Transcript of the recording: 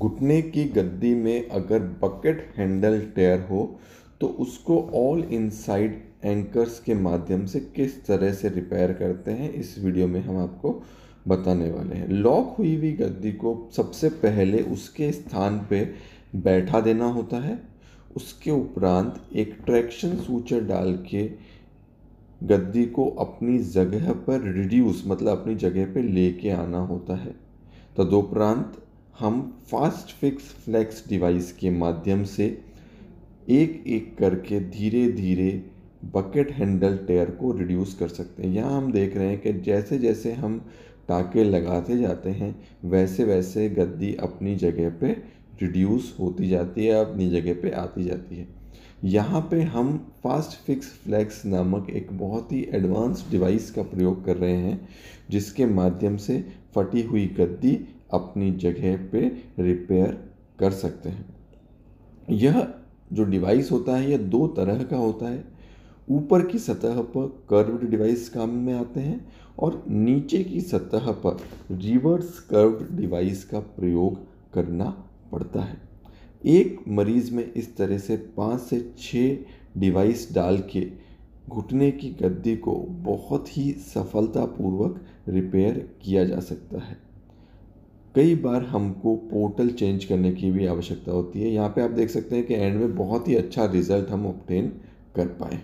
घुटने की गद्दी में अगर बकेट हैंडल टेयर हो तो उसको ऑल इनसाइड एंकर्स के माध्यम से किस तरह से रिपेयर करते हैं इस वीडियो में हम आपको बताने वाले हैं लॉक हुई हुई गद्दी को सबसे पहले उसके स्थान पे बैठा देना होता है उसके उपरांत एक ट्रैक्शन सूचर डाल के गद्दी को अपनी जगह पर रिड्यूस मतलब अपनी जगह पे लेके आना होता है तदुपरांत हम फास्ट फिक्स फ्लैक्स डिवाइस के माध्यम से एक एक करके धीरे धीरे बकेट हैंडल टेयर को रिड्यूस कर सकते हैं यहाँ हम देख रहे हैं कि जैसे जैसे हम टाके लगाते जाते हैं वैसे वैसे गद्दी अपनी जगह पे रिड्यूस होती जाती है अपनी जगह पे आती जाती है यहाँ पे हम फास्ट फिक्स फ्लैक्स नामक एक बहुत ही एडवांस डिवाइस का प्रयोग कर रहे हैं जिसके माध्यम से फटी हुई गद्दी अपनी जगह पे रिपेयर कर सकते हैं यह जो डिवाइस होता है यह दो तरह का होता है ऊपर की सतह पर कर्व्ड डिवाइस काम में आते हैं और नीचे की सतह पर रिवर्स कर्व्ड डिवाइस का प्रयोग करना पड़ता है एक मरीज में इस तरह से पाँच से छः डिवाइस डाल के घुटने की गद्दी को बहुत ही सफलतापूर्वक रिपेयर किया जा सकता है कई बार हमको पोर्टल चेंज करने की भी आवश्यकता होती है यहाँ पे आप देख सकते हैं कि एंड में बहुत ही अच्छा रिज़ल्ट हम ऑप्टेन कर पाए